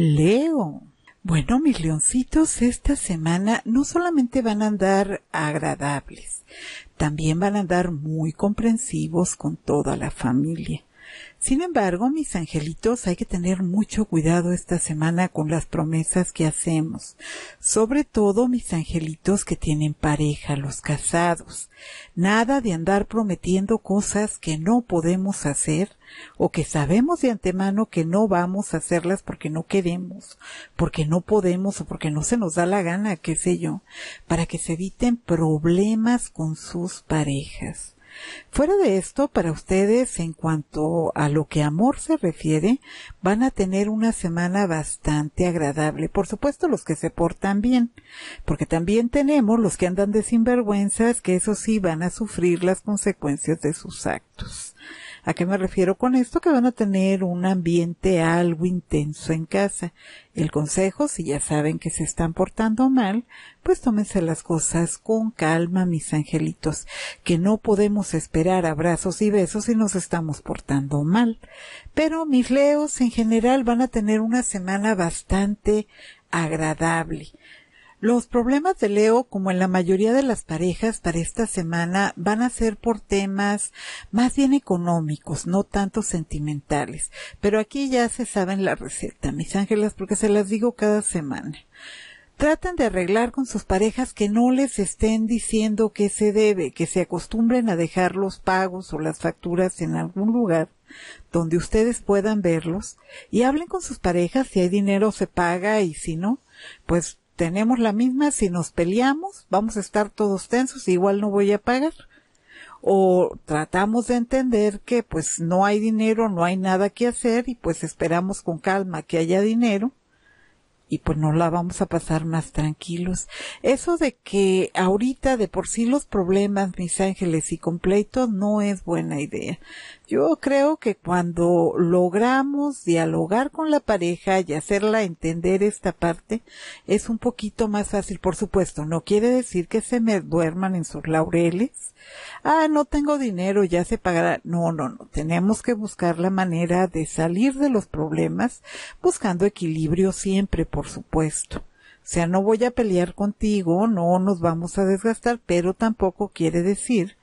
Leo. Bueno, mis leoncitos esta semana no solamente van a andar agradables, también van a andar muy comprensivos con toda la familia. Sin embargo, mis angelitos, hay que tener mucho cuidado esta semana con las promesas que hacemos. Sobre todo mis angelitos que tienen pareja, los casados. Nada de andar prometiendo cosas que no podemos hacer o que sabemos de antemano que no vamos a hacerlas porque no queremos, porque no podemos o porque no se nos da la gana, qué sé yo, para que se eviten problemas con sus parejas. Fuera de esto, para ustedes, en cuanto a lo que amor se refiere, van a tener una semana bastante agradable. Por supuesto, los que se portan bien, porque también tenemos los que andan de sinvergüenzas, que eso sí van a sufrir las consecuencias de sus actos. ¿A qué me refiero con esto? Que van a tener un ambiente algo intenso en casa. El consejo, si ya saben que se están portando mal, pues tómense las cosas con calma, mis angelitos, que no podemos esperar abrazos y besos si nos estamos portando mal. Pero mis leos en general van a tener una semana bastante agradable los problemas de Leo, como en la mayoría de las parejas para esta semana, van a ser por temas más bien económicos, no tanto sentimentales. Pero aquí ya se saben la receta, mis ángeles, porque se las digo cada semana. Traten de arreglar con sus parejas que no les estén diciendo que se debe, que se acostumbren a dejar los pagos o las facturas en algún lugar donde ustedes puedan verlos y hablen con sus parejas si hay dinero se paga y si no, pues tenemos la misma, si nos peleamos, vamos a estar todos tensos, igual no voy a pagar. O tratamos de entender que pues no hay dinero, no hay nada que hacer y pues esperamos con calma que haya dinero y pues no la vamos a pasar más tranquilos. Eso de que ahorita de por sí los problemas, mis ángeles y completos, no es buena idea. Yo creo que cuando logramos dialogar con la pareja y hacerla entender esta parte, es un poquito más fácil, por supuesto. No quiere decir que se me duerman en sus laureles. Ah, no tengo dinero, ya se pagará. No, no, no. Tenemos que buscar la manera de salir de los problemas, buscando equilibrio siempre, por supuesto. O sea, no voy a pelear contigo, no nos vamos a desgastar, pero tampoco quiere decir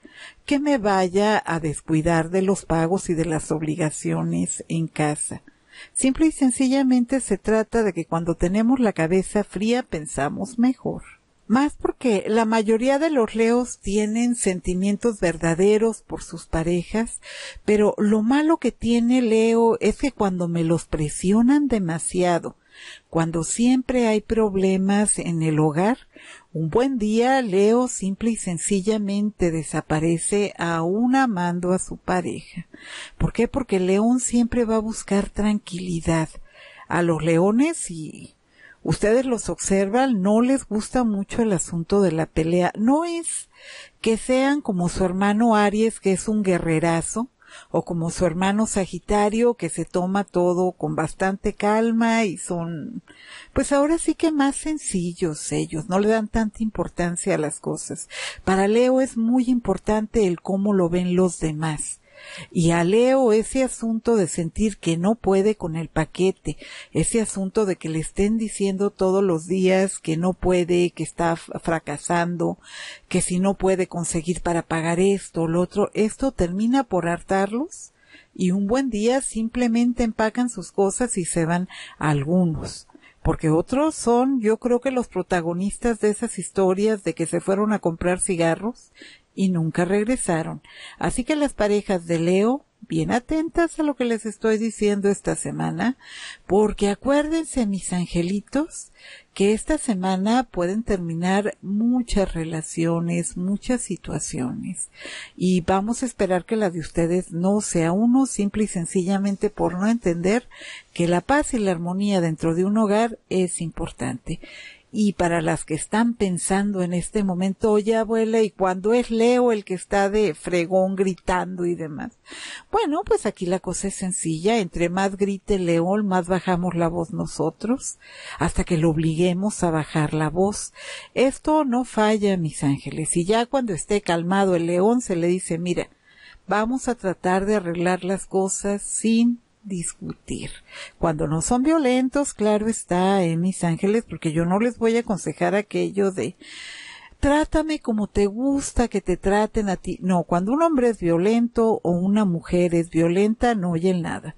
que me vaya a descuidar de los pagos y de las obligaciones en casa. Simple y sencillamente se trata de que cuando tenemos la cabeza fría pensamos mejor. Más porque la mayoría de los leos tienen sentimientos verdaderos por sus parejas, pero lo malo que tiene Leo es que cuando me los presionan demasiado cuando siempre hay problemas en el hogar, un buen día Leo simple y sencillamente desaparece aún amando a su pareja. ¿Por qué? Porque león siempre va a buscar tranquilidad. A los leones y ustedes los observan, no les gusta mucho el asunto de la pelea. No es que sean como su hermano Aries, que es un guerrerazo, o como su hermano Sagitario que se toma todo con bastante calma y son, pues ahora sí que más sencillos ellos, no le dan tanta importancia a las cosas. Para Leo es muy importante el cómo lo ven los demás. Y a Leo ese asunto de sentir que no puede con el paquete, ese asunto de que le estén diciendo todos los días que no puede, que está fracasando, que si no puede conseguir para pagar esto o lo otro, esto termina por hartarlos y un buen día simplemente empacan sus cosas y se van algunos porque otros son yo creo que los protagonistas de esas historias de que se fueron a comprar cigarros y nunca regresaron. Así que las parejas de Leo, bien atentas a lo que les estoy diciendo esta semana, porque acuérdense mis angelitos que esta semana pueden terminar muchas relaciones, muchas situaciones y vamos a esperar que la de ustedes no sea uno simple y sencillamente por no entender que la paz y la armonía dentro de un hogar es importante y para las que están pensando en este momento, oye abuela, ¿y cuando es Leo el que está de fregón gritando y demás? Bueno, pues aquí la cosa es sencilla, entre más grite León, más bajamos la voz nosotros, hasta que lo obliguemos a bajar la voz. Esto no falla, mis ángeles, y ya cuando esté calmado el León se le dice, mira, vamos a tratar de arreglar las cosas sin discutir. Cuando no son violentos, claro está, en mis ángeles, porque yo no les voy a aconsejar aquello de trátame como te gusta que te traten a ti. No, cuando un hombre es violento o una mujer es violenta, no oyen nada.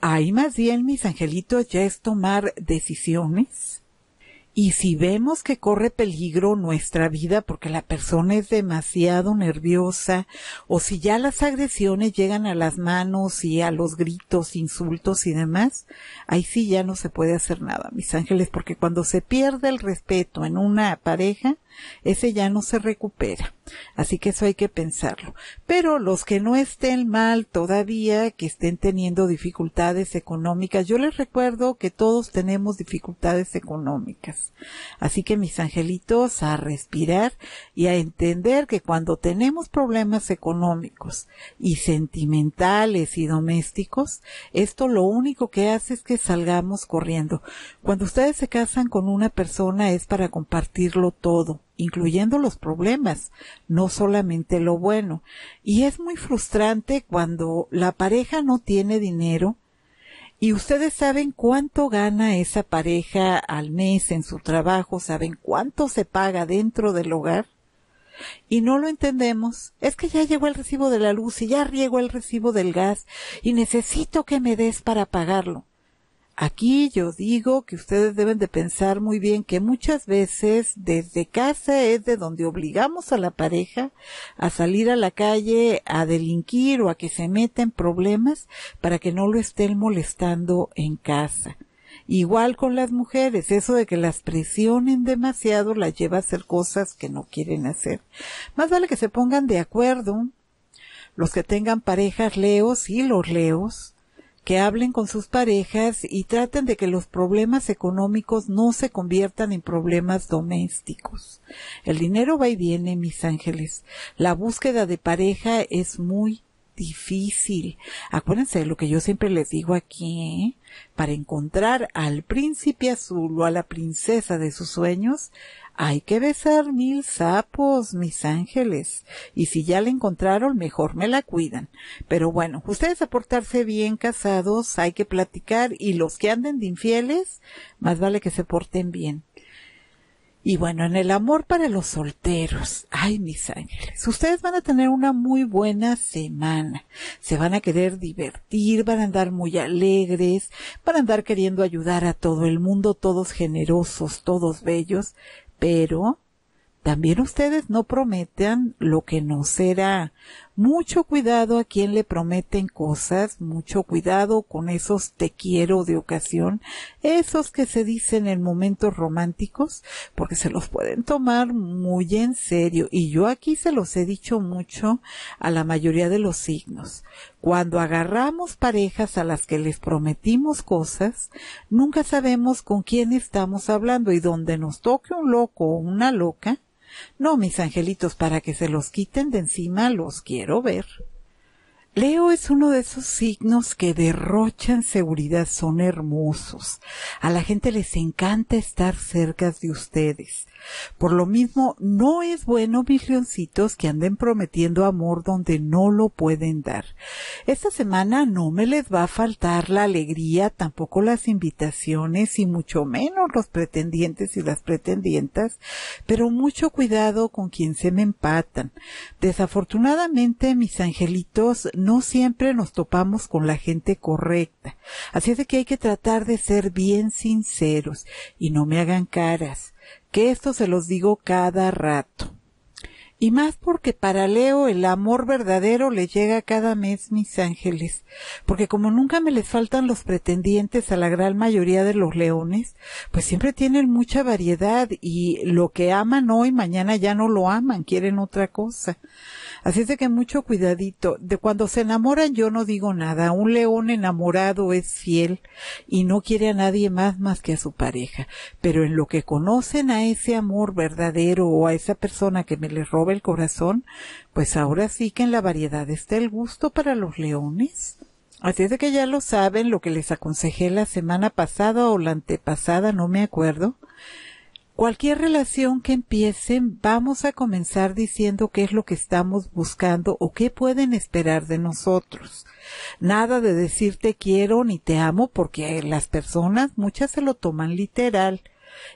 Ahí más bien, mis angelitos, ya es tomar decisiones y si vemos que corre peligro nuestra vida porque la persona es demasiado nerviosa, o si ya las agresiones llegan a las manos y a los gritos, insultos y demás, ahí sí ya no se puede hacer nada, mis ángeles, porque cuando se pierde el respeto en una pareja, ese ya no se recupera. Así que eso hay que pensarlo. Pero los que no estén mal todavía, que estén teniendo dificultades económicas, yo les recuerdo que todos tenemos dificultades económicas. Así que mis angelitos, a respirar y a entender que cuando tenemos problemas económicos y sentimentales y domésticos, esto lo único que hace es que salgamos corriendo. Cuando ustedes se casan con una persona es para compartirlo todo incluyendo los problemas, no solamente lo bueno. Y es muy frustrante cuando la pareja no tiene dinero y ustedes saben cuánto gana esa pareja al mes en su trabajo, saben cuánto se paga dentro del hogar y no lo entendemos. Es que ya llegó el recibo de la luz y ya riego el recibo del gas y necesito que me des para pagarlo. Aquí yo digo que ustedes deben de pensar muy bien que muchas veces desde casa es de donde obligamos a la pareja a salir a la calle a delinquir o a que se meta en problemas para que no lo estén molestando en casa. Igual con las mujeres, eso de que las presionen demasiado las lleva a hacer cosas que no quieren hacer. Más vale que se pongan de acuerdo los que tengan parejas leos y los leos que hablen con sus parejas y traten de que los problemas económicos no se conviertan en problemas domésticos. El dinero va y viene, mis ángeles. La búsqueda de pareja es muy difícil. Acuérdense de lo que yo siempre les digo aquí, ¿eh? para encontrar al príncipe azul o a la princesa de sus sueños, hay que besar mil sapos, mis ángeles. Y si ya la encontraron, mejor me la cuidan. Pero bueno, ustedes a portarse bien casados, hay que platicar. Y los que anden de infieles, más vale que se porten bien. Y bueno, en el amor para los solteros, ay mis ángeles, ustedes van a tener una muy buena semana. Se van a querer divertir, van a andar muy alegres, van a andar queriendo ayudar a todo el mundo, todos generosos, todos bellos pero también ustedes no prometan lo que no será, mucho cuidado a quien le prometen cosas, mucho cuidado con esos te quiero de ocasión, esos que se dicen en momentos románticos, porque se los pueden tomar muy en serio. Y yo aquí se los he dicho mucho a la mayoría de los signos. Cuando agarramos parejas a las que les prometimos cosas, nunca sabemos con quién estamos hablando y donde nos toque un loco o una loca, no, mis angelitos, para que se los quiten de encima, los quiero ver. Leo es uno de esos signos que derrochan seguridad, son hermosos. A la gente les encanta estar cerca de ustedes. Por lo mismo, no es bueno, mis leoncitos, que anden prometiendo amor donde no lo pueden dar. Esta semana no me les va a faltar la alegría, tampoco las invitaciones y mucho menos los pretendientes y las pretendientas, pero mucho cuidado con quien se me empatan. Desafortunadamente, mis angelitos, no siempre nos topamos con la gente correcta. Así es de que hay que tratar de ser bien sinceros y no me hagan caras que esto se los digo cada rato. Y más porque para Leo el amor verdadero le llega cada mes, mis ángeles. Porque como nunca me les faltan los pretendientes a la gran mayoría de los leones, pues siempre tienen mucha variedad y lo que aman hoy, mañana ya no lo aman, quieren otra cosa. Así es de que mucho cuidadito. De cuando se enamoran yo no digo nada. Un león enamorado es fiel y no quiere a nadie más más que a su pareja. Pero en lo que conocen a ese amor verdadero o a esa persona que me le roba el corazón, pues ahora sí que en la variedad está el gusto para los leones. Así es de que ya lo saben, lo que les aconsejé la semana pasada o la antepasada, no me acuerdo Cualquier relación que empiecen, vamos a comenzar diciendo qué es lo que estamos buscando o qué pueden esperar de nosotros. Nada de decir te quiero ni te amo porque las personas muchas se lo toman literal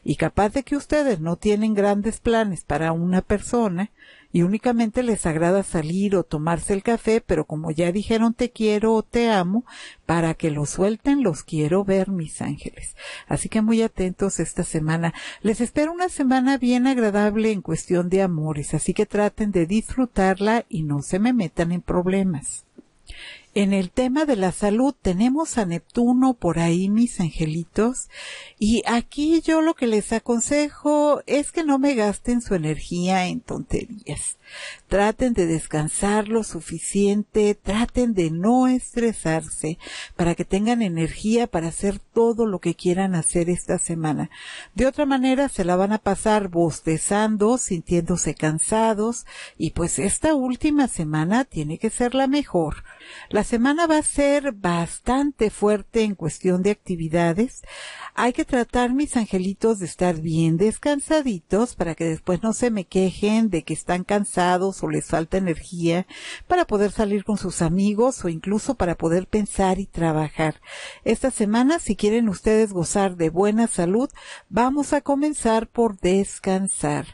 y capaz de que ustedes no tienen grandes planes para una persona y únicamente les agrada salir o tomarse el café, pero como ya dijeron te quiero o te amo, para que lo suelten los quiero ver, mis ángeles. Así que muy atentos esta semana. Les espero una semana bien agradable en cuestión de amores, así que traten de disfrutarla y no se me metan en problemas. En el tema de la salud tenemos a Neptuno por ahí, mis angelitos, y aquí yo lo que les aconsejo es que no me gasten su energía en tonterías. Traten de descansar lo suficiente, traten de no estresarse para que tengan energía para hacer todo lo que quieran hacer esta semana. De otra manera se la van a pasar bostezando, sintiéndose cansados y pues esta última semana tiene que ser la mejor. La semana va a ser bastante fuerte en cuestión de actividades. Hay que tratar, mis angelitos, de estar bien descansaditos para que después no se me quejen de que están cansados o les falta energía para poder salir con sus amigos o incluso para poder pensar y trabajar. Esta semana, si quieren ustedes gozar de buena salud, vamos a comenzar por descansar.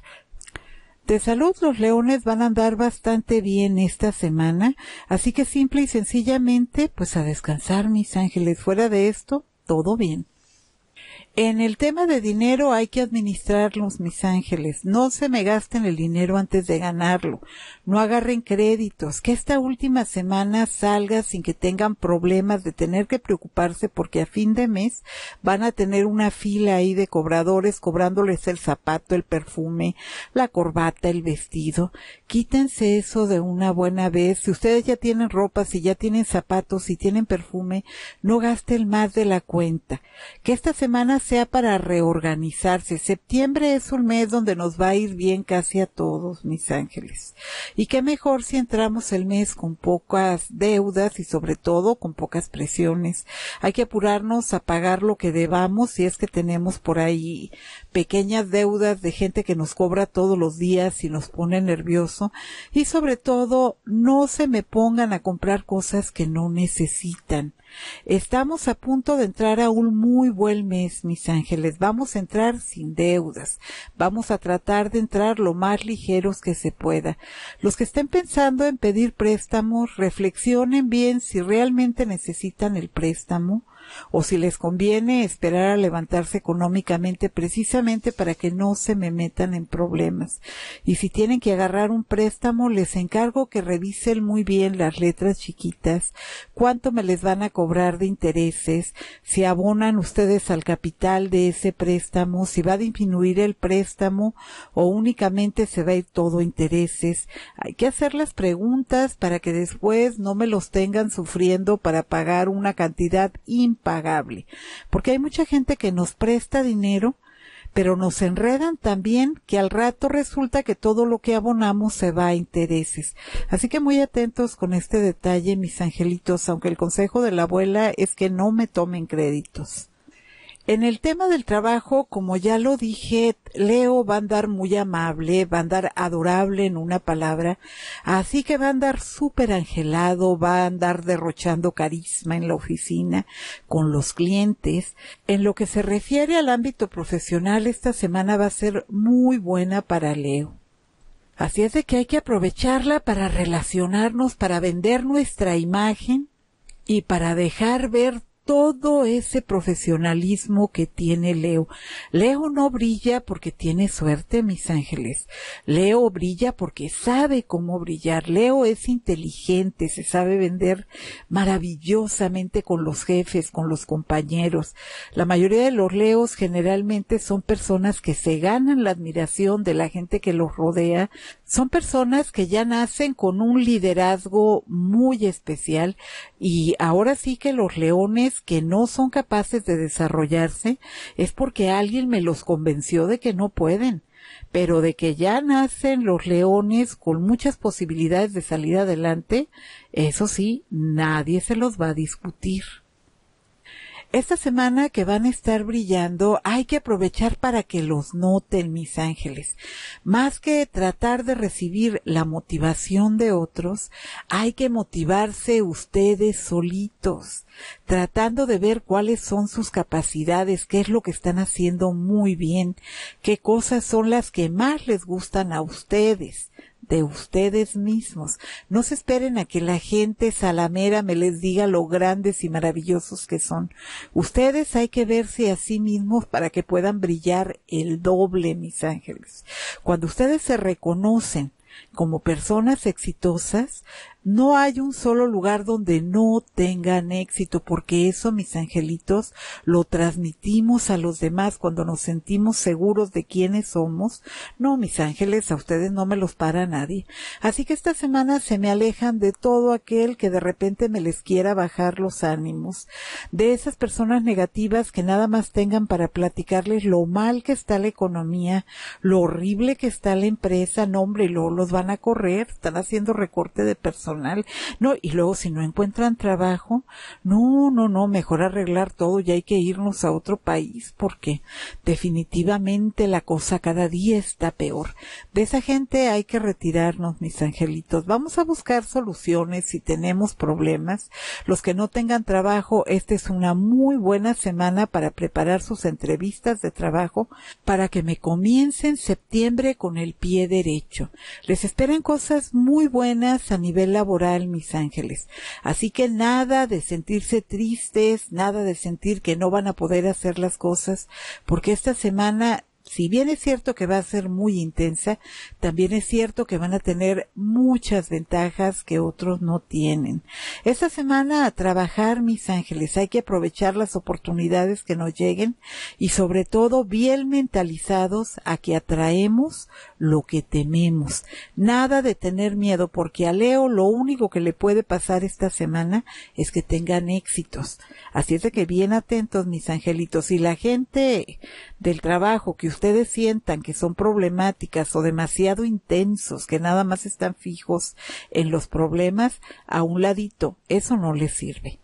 De salud, los leones van a andar bastante bien esta semana, así que simple y sencillamente, pues a descansar, mis ángeles. Fuera de esto, todo bien en el tema de dinero hay que administrarlos, mis ángeles. No se me gasten el dinero antes de ganarlo. No agarren créditos. Que esta última semana salga sin que tengan problemas de tener que preocuparse porque a fin de mes van a tener una fila ahí de cobradores cobrándoles el zapato, el perfume, la corbata, el vestido. Quítense eso de una buena vez. Si ustedes ya tienen ropa, si ya tienen zapatos, si tienen perfume, no gasten más de la cuenta. Que esta semana sea para reorganizarse. Septiembre es un mes donde nos va a ir bien casi a todos, mis ángeles. Y qué mejor si entramos el mes con pocas deudas y sobre todo con pocas presiones. Hay que apurarnos a pagar lo que debamos si es que tenemos por ahí pequeñas deudas de gente que nos cobra todos los días y nos pone nervioso. Y sobre todo, no se me pongan a comprar cosas que no necesitan. Estamos a punto de entrar a un muy buen mes, mis ángeles. Vamos a entrar sin deudas. Vamos a tratar de entrar lo más ligeros que se pueda. Los que estén pensando en pedir préstamos, reflexionen bien si realmente necesitan el préstamo o si les conviene esperar a levantarse económicamente precisamente para que no se me metan en problemas. Y si tienen que agarrar un préstamo, les encargo que revisen muy bien las letras chiquitas, cuánto me les van a cobrar de intereses, si abonan ustedes al capital de ese préstamo, si va a disminuir el préstamo o únicamente se va a ir todo intereses. Hay que hacer las preguntas para que después no me los tengan sufriendo para pagar una cantidad importante pagable, porque hay mucha gente que nos presta dinero, pero nos enredan también que al rato resulta que todo lo que abonamos se va a intereses. Así que muy atentos con este detalle, mis angelitos, aunque el consejo de la abuela es que no me tomen créditos. En el tema del trabajo, como ya lo dije, Leo va a andar muy amable, va a andar adorable en una palabra, así que va a andar súper angelado, va a andar derrochando carisma en la oficina, con los clientes. En lo que se refiere al ámbito profesional, esta semana va a ser muy buena para Leo. Así es de que hay que aprovecharla para relacionarnos, para vender nuestra imagen y para dejar ver todo ese profesionalismo que tiene Leo. Leo no brilla porque tiene suerte, mis ángeles. Leo brilla porque sabe cómo brillar. Leo es inteligente, se sabe vender maravillosamente con los jefes, con los compañeros. La mayoría de los Leos generalmente son personas que se ganan la admiración de la gente que los rodea, son personas que ya nacen con un liderazgo muy especial y ahora sí que los leones que no son capaces de desarrollarse es porque alguien me los convenció de que no pueden pero de que ya nacen los leones con muchas posibilidades de salir adelante, eso sí, nadie se los va a discutir. Esta semana que van a estar brillando, hay que aprovechar para que los noten, mis ángeles. Más que tratar de recibir la motivación de otros, hay que motivarse ustedes solitos, tratando de ver cuáles son sus capacidades, qué es lo que están haciendo muy bien, qué cosas son las que más les gustan a ustedes de ustedes mismos. No se esperen a que la gente salamera me les diga lo grandes y maravillosos que son. Ustedes hay que verse a sí mismos para que puedan brillar el doble, mis ángeles. Cuando ustedes se reconocen como personas exitosas, no hay un solo lugar donde no tengan éxito, porque eso, mis angelitos, lo transmitimos a los demás cuando nos sentimos seguros de quiénes somos. No, mis ángeles, a ustedes no me los para nadie. Así que esta semana se me alejan de todo aquel que de repente me les quiera bajar los ánimos, de esas personas negativas que nada más tengan para platicarles lo mal que está la economía, lo horrible que está la empresa, nombre, y luego los van a correr, están haciendo recorte de personas no, y luego si no encuentran trabajo, no, no, no, mejor arreglar todo y hay que irnos a otro país porque definitivamente la cosa cada día está peor. De esa gente hay que retirarnos, mis angelitos. Vamos a buscar soluciones si tenemos problemas. Los que no tengan trabajo, esta es una muy buena semana para preparar sus entrevistas de trabajo para que me comiencen septiembre con el pie derecho. Les esperan cosas muy buenas a nivel mis ángeles. Así que nada de sentirse tristes, nada de sentir que no van a poder hacer las cosas, porque esta semana si bien es cierto que va a ser muy intensa, también es cierto que van a tener muchas ventajas que otros no tienen. Esta semana a trabajar, mis ángeles, hay que aprovechar las oportunidades que nos lleguen y sobre todo bien mentalizados a que atraemos lo que tememos. Nada de tener miedo porque a Leo lo único que le puede pasar esta semana es que tengan éxitos. Así es de que bien atentos, mis angelitos. Y la gente del trabajo que ustedes sientan que son problemáticas o demasiado intensos, que nada más están fijos en los problemas, a un ladito, eso no les sirve.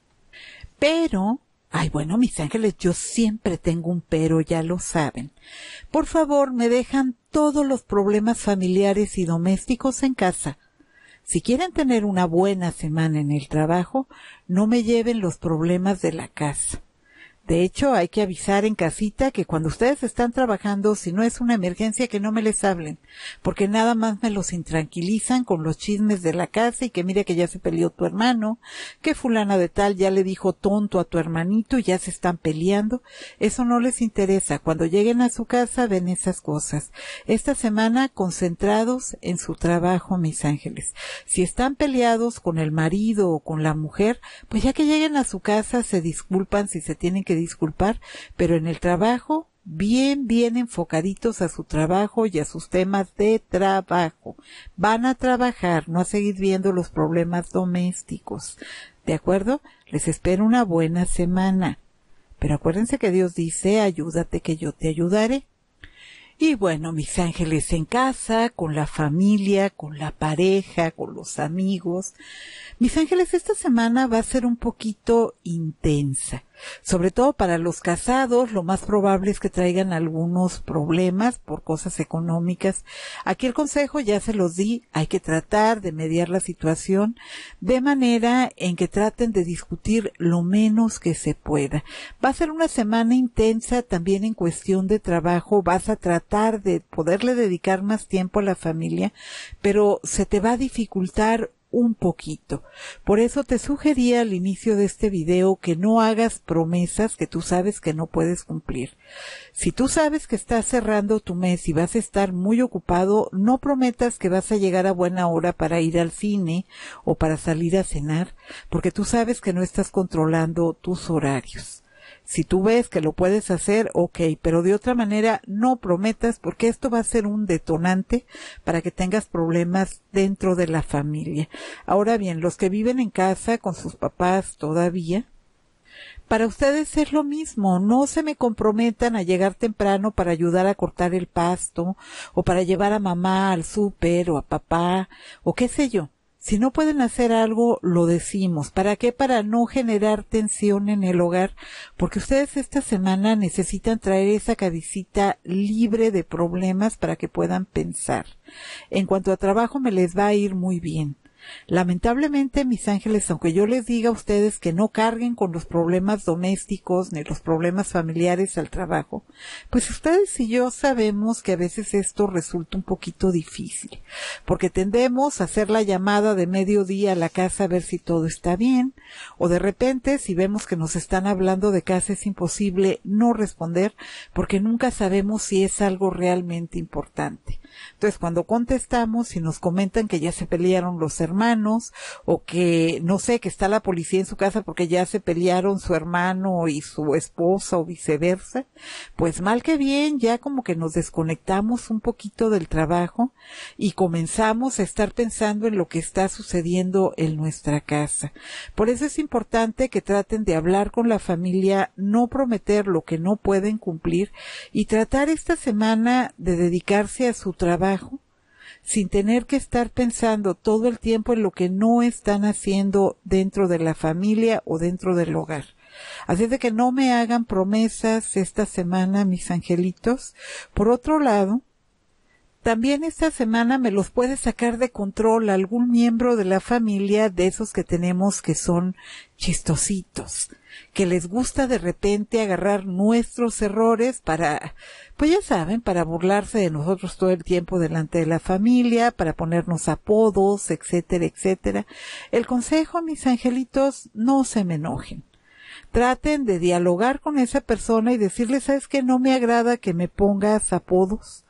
Pero Ay, bueno, mis ángeles, yo siempre tengo un pero, ya lo saben. Por favor, me dejan todos los problemas familiares y domésticos en casa. Si quieren tener una buena semana en el trabajo, no me lleven los problemas de la casa. De hecho, hay que avisar en casita que cuando ustedes están trabajando, si no es una emergencia, que no me les hablen, porque nada más me los intranquilizan con los chismes de la casa y que mire que ya se peleó tu hermano, que fulana de tal ya le dijo tonto a tu hermanito y ya se están peleando. Eso no les interesa. Cuando lleguen a su casa ven esas cosas. Esta semana concentrados en su trabajo, mis ángeles. Si están peleados con el marido o con la mujer, pues ya que lleguen a su casa se disculpan si se tienen que disculpar, pero en el trabajo bien, bien enfocaditos a su trabajo y a sus temas de trabajo. Van a trabajar, no a seguir viendo los problemas domésticos. ¿De acuerdo? Les espero una buena semana. Pero acuérdense que Dios dice, ayúdate que yo te ayudaré. Y bueno, mis ángeles en casa, con la familia, con la pareja, con los amigos. Mis ángeles, esta semana va a ser un poquito intensa. Sobre todo para los casados, lo más probable es que traigan algunos problemas por cosas económicas. Aquí el consejo ya se los di, hay que tratar de mediar la situación de manera en que traten de discutir lo menos que se pueda. Va a ser una semana intensa también en cuestión de trabajo, vas a tratar de poderle dedicar más tiempo a la familia, pero se te va a dificultar un poquito. Por eso te sugería al inicio de este video que no hagas promesas que tú sabes que no puedes cumplir. Si tú sabes que estás cerrando tu mes y vas a estar muy ocupado, no prometas que vas a llegar a buena hora para ir al cine o para salir a cenar, porque tú sabes que no estás controlando tus horarios. Si tú ves que lo puedes hacer, ok, pero de otra manera no prometas porque esto va a ser un detonante para que tengas problemas dentro de la familia. Ahora bien, los que viven en casa con sus papás todavía, para ustedes es lo mismo, no se me comprometan a llegar temprano para ayudar a cortar el pasto o para llevar a mamá al súper o a papá o qué sé yo. Si no pueden hacer algo, lo decimos. ¿Para qué? Para no generar tensión en el hogar, porque ustedes esta semana necesitan traer esa cabecita libre de problemas para que puedan pensar. En cuanto a trabajo, me les va a ir muy bien. Lamentablemente, mis ángeles, aunque yo les diga a ustedes que no carguen con los problemas domésticos ni los problemas familiares al trabajo, pues ustedes y yo sabemos que a veces esto resulta un poquito difícil, porque tendemos a hacer la llamada de mediodía a la casa a ver si todo está bien, o de repente si vemos que nos están hablando de casa es imposible no responder porque nunca sabemos si es algo realmente importante. Entonces, cuando contestamos y nos comentan que ya se pelearon los hermanos o que, no sé, que está la policía en su casa porque ya se pelearon su hermano y su esposa o viceversa, pues mal que bien, ya como que nos desconectamos un poquito del trabajo y comenzamos a estar pensando en lo que está sucediendo en nuestra casa. Por eso es importante que traten de hablar con la familia, no prometer lo que no pueden cumplir y tratar esta semana de dedicarse a su trabajo sin tener que estar pensando todo el tiempo en lo que no están haciendo dentro de la familia o dentro del hogar. Así es de que no me hagan promesas esta semana, mis angelitos. Por otro lado, también esta semana me los puede sacar de control algún miembro de la familia de esos que tenemos que son chistositos, que les gusta de repente agarrar nuestros errores para, pues ya saben, para burlarse de nosotros todo el tiempo delante de la familia, para ponernos apodos, etcétera, etcétera. El consejo, mis angelitos, no se me enojen traten de dialogar con esa persona y decirle, sabes qué? no me agrada que me pongas apodos,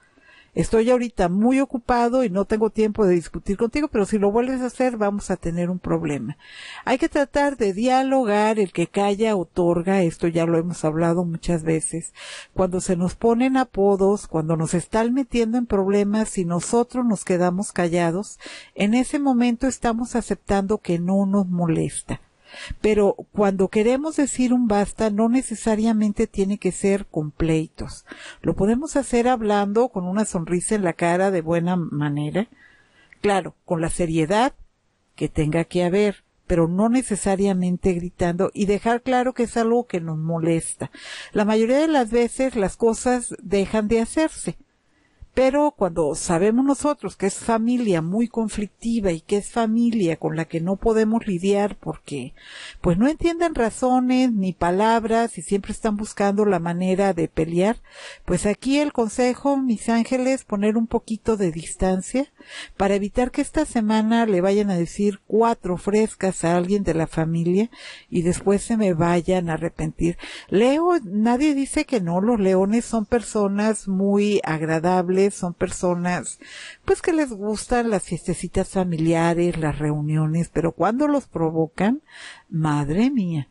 estoy ahorita muy ocupado y no tengo tiempo de discutir contigo, pero si lo vuelves a hacer vamos a tener un problema. Hay que tratar de dialogar, el que calla otorga, esto ya lo hemos hablado muchas veces. Cuando se nos ponen apodos, cuando nos están metiendo en problemas y nosotros nos quedamos callados, en ese momento estamos aceptando que no nos molesta. Pero cuando queremos decir un basta, no necesariamente tiene que ser con Lo podemos hacer hablando con una sonrisa en la cara de buena manera. Claro, con la seriedad que tenga que haber, pero no necesariamente gritando y dejar claro que es algo que nos molesta. La mayoría de las veces las cosas dejan de hacerse pero cuando sabemos nosotros que es familia muy conflictiva y que es familia con la que no podemos lidiar porque pues no entienden razones ni palabras y siempre están buscando la manera de pelear, pues aquí el consejo, mis ángeles, poner un poquito de distancia para evitar que esta semana le vayan a decir cuatro frescas a alguien de la familia y después se me vayan a arrepentir. Leo, nadie dice que no, los leones son personas muy agradables, son personas pues que les gustan las fiestecitas familiares, las reuniones, pero cuando los provocan, madre mía.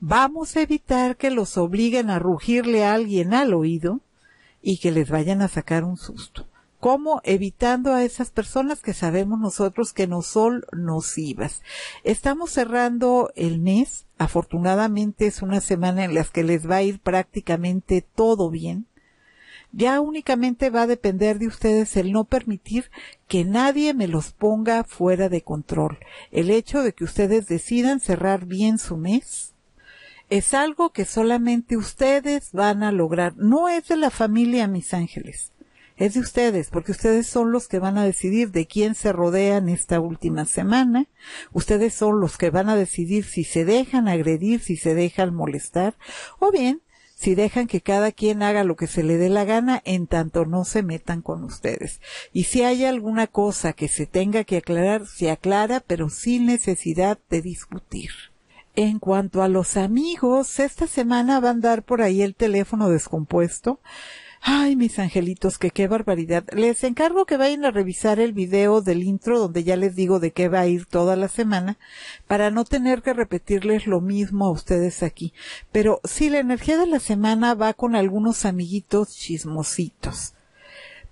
Vamos a evitar que los obliguen a rugirle a alguien al oído y que les vayan a sacar un susto. ¿Cómo? Evitando a esas personas que sabemos nosotros que no son nocivas. Estamos cerrando el mes. Afortunadamente es una semana en la que les va a ir prácticamente todo bien. Ya únicamente va a depender de ustedes el no permitir que nadie me los ponga fuera de control. El hecho de que ustedes decidan cerrar bien su mes es algo que solamente ustedes van a lograr. No es de la familia, mis ángeles. Es de ustedes, porque ustedes son los que van a decidir de quién se rodean esta última semana. Ustedes son los que van a decidir si se dejan agredir, si se dejan molestar, o bien si dejan que cada quien haga lo que se le dé la gana en tanto no se metan con ustedes. Y si hay alguna cosa que se tenga que aclarar, se aclara, pero sin necesidad de discutir. En cuanto a los amigos, esta semana van a dar por ahí el teléfono descompuesto Ay, mis angelitos, que qué barbaridad. Les encargo que vayan a revisar el video del intro donde ya les digo de qué va a ir toda la semana para no tener que repetirles lo mismo a ustedes aquí. Pero sí, la energía de la semana va con algunos amiguitos chismositos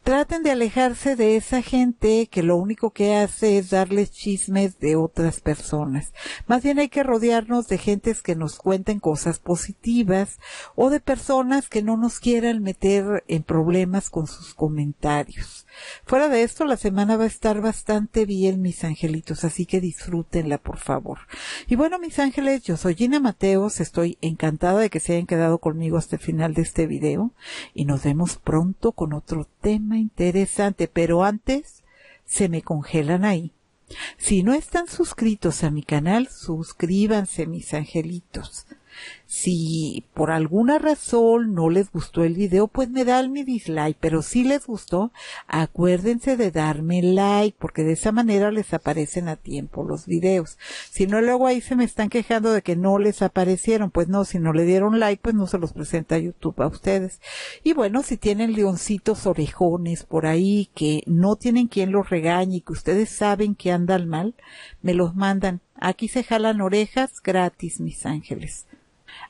traten de alejarse de esa gente que lo único que hace es darles chismes de otras personas. Más bien hay que rodearnos de gentes que nos cuenten cosas positivas o de personas que no nos quieran meter en problemas con sus comentarios. Fuera de esto, la semana va a estar bastante bien, mis angelitos, así que disfrútenla, por favor. Y bueno, mis ángeles, yo soy Gina Mateos, estoy encantada de que se hayan quedado conmigo hasta el final de este video y nos vemos pronto con otro tema interesante, pero antes se me congelan ahí. Si no están suscritos a mi canal, suscríbanse, mis angelitos. Si por alguna razón no les gustó el video, pues me dan mi dislike, pero si les gustó, acuérdense de darme like, porque de esa manera les aparecen a tiempo los videos. Si no, luego ahí se me están quejando de que no les aparecieron, pues no, si no le dieron like, pues no se los presenta YouTube a ustedes. Y bueno, si tienen leoncitos orejones por ahí que no tienen quien los regañe y que ustedes saben que andan mal, me los mandan. Aquí se jalan orejas gratis, mis ángeles.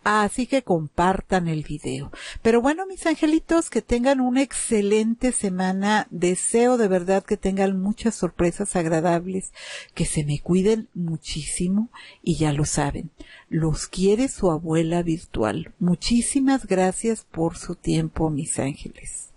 Así que compartan el video. Pero bueno, mis angelitos, que tengan una excelente semana. Deseo de verdad que tengan muchas sorpresas agradables, que se me cuiden muchísimo y ya lo saben. Los quiere su abuela virtual. Muchísimas gracias por su tiempo, mis ángeles.